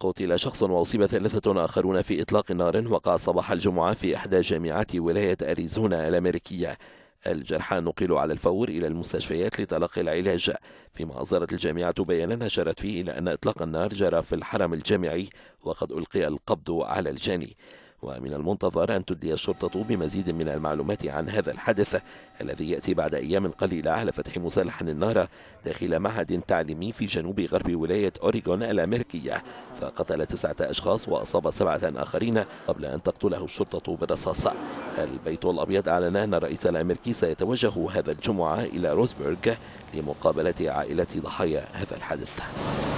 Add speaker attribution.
Speaker 1: قتل شخص وأصيب ثلاثة آخرون في إطلاق نار وقع صباح الجمعة في إحدى جامعات ولاية أريزونا الأمريكية الجرحى نقلوا على الفور إلى المستشفيات لتلقي العلاج فيما أصدرت الجامعة بيانا نشرت فيه إلى أن إطلاق النار جرى في الحرم الجامعي وقد ألقي القبض على الجاني ومن المنتظر أن تدلي الشرطة بمزيد من المعلومات عن هذا الحدث الذي يأتي بعد أيام قليلة على فتح مسلح النار داخل معهد تعليمي في جنوب غرب ولاية أوريغون الأمريكية فقتل تسعة أشخاص وأصاب سبعة آخرين قبل أن تقتله الشرطة بالرصاص البيت الأبيض أعلن أن الرئيس الأمريكي سيتوجه هذا الجمعة إلى روزبرغ لمقابلة عائلة ضحايا هذا الحدث